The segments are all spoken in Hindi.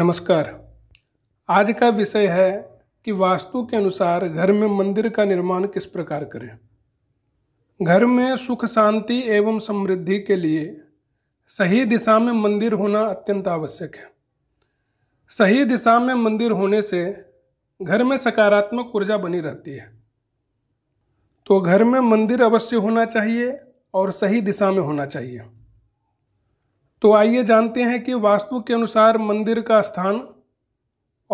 नमस्कार आज का विषय है कि वास्तु के अनुसार घर में मंदिर का निर्माण किस प्रकार करें घर में सुख शांति एवं समृद्धि के लिए सही दिशा में मंदिर होना अत्यंत आवश्यक है सही दिशा में मंदिर होने से घर में सकारात्मक ऊर्जा बनी रहती है तो घर में मंदिर अवश्य होना चाहिए और सही दिशा में होना चाहिए तो आइए जानते हैं कि वास्तु के अनुसार मंदिर का स्थान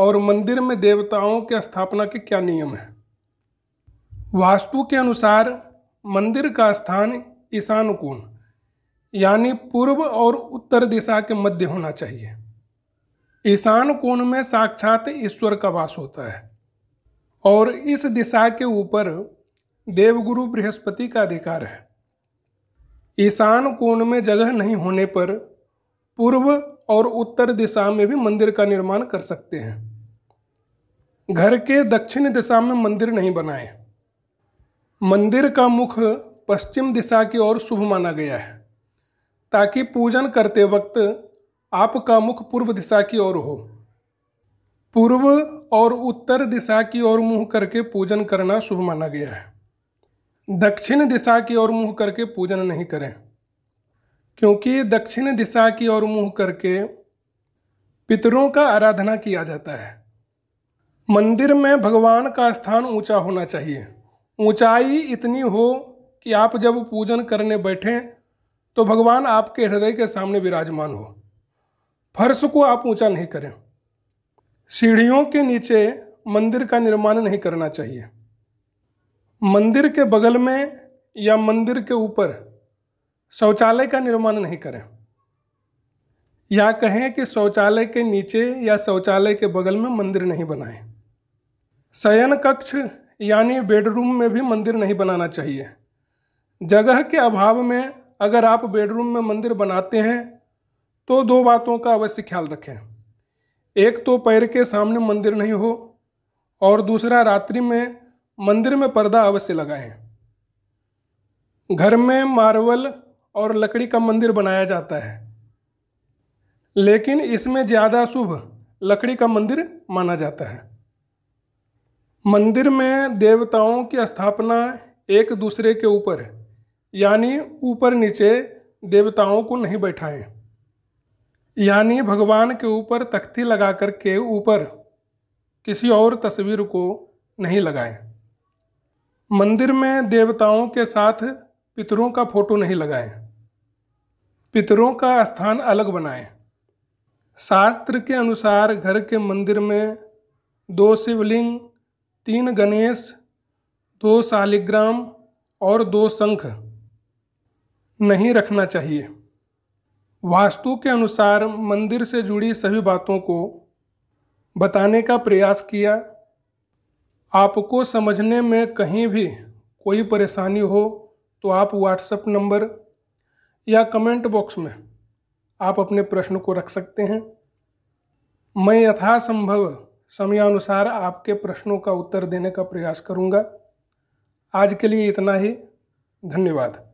और मंदिर में देवताओं के स्थापना के क्या नियम हैं वास्तु के अनुसार मंदिर का स्थान ईशान कोण यानी पूर्व और उत्तर दिशा के मध्य होना चाहिए ईशान कोण में साक्षात ईश्वर का वास होता है और इस दिशा के ऊपर देवगुरु बृहस्पति का अधिकार है ईशान कोण में जगह नहीं होने पर पूर्व और उत्तर दिशा में भी मंदिर का निर्माण कर सकते हैं घर के दक्षिण दिशा में मंदिर नहीं बनाए मंदिर का मुख पश्चिम दिशा की ओर शुभ माना गया है ताकि पूजन करते वक्त आपका मुख पूर्व दिशा की ओर हो पूर्व और उत्तर दिशा की ओर मुंह करके पूजन करना शुभ माना गया है दक्षिण दिशा की ओर मुंह करके पूजन नहीं करें क्योंकि दक्षिण दिशा की ओर मुंह करके पितरों का आराधना किया जाता है मंदिर में भगवान का स्थान ऊंचा होना चाहिए ऊंचाई इतनी हो कि आप जब पूजन करने बैठें तो भगवान आपके हृदय के सामने विराजमान हो फर्श को आप ऊंचा नहीं करें सीढ़ियों के नीचे मंदिर का निर्माण नहीं करना चाहिए मंदिर के बगल में या मंदिर के ऊपर शौचालय का निर्माण नहीं करें या कहें कि शौचालय के नीचे या शौचालय के बगल में मंदिर नहीं बनाएं शयन कक्ष यानी बेडरूम में भी मंदिर नहीं बनाना चाहिए जगह के अभाव में अगर आप बेडरूम में मंदिर बनाते हैं तो दो बातों का अवश्य ख्याल रखें एक तो पैर के सामने मंदिर नहीं हो और दूसरा रात्रि में मंदिर में पर्दा अवश्य लगाएं घर में मार्बल और लकड़ी का मंदिर बनाया जाता है लेकिन इसमें ज़्यादा शुभ लकड़ी का मंदिर माना जाता है मंदिर में देवताओं की स्थापना एक दूसरे के ऊपर यानी ऊपर नीचे देवताओं को नहीं बैठाएं यानी भगवान के ऊपर तख्ती लगा कर के ऊपर किसी और तस्वीर को नहीं लगाएं मंदिर में देवताओं के साथ पितरों का फोटो नहीं लगाएं पितरों का स्थान अलग बनाएं शास्त्र के अनुसार घर के मंदिर में दो शिवलिंग तीन गणेश दो शालिग्राम और दो शंख नहीं रखना चाहिए वास्तु के अनुसार मंदिर से जुड़ी सभी बातों को बताने का प्रयास किया आपको समझने में कहीं भी कोई परेशानी हो तो आप व्हाट्सएप नंबर या कमेंट बॉक्स में आप अपने प्रश्न को रख सकते हैं मैं यथासंभव समयानुसार आपके प्रश्नों का उत्तर देने का प्रयास करूंगा आज के लिए इतना ही धन्यवाद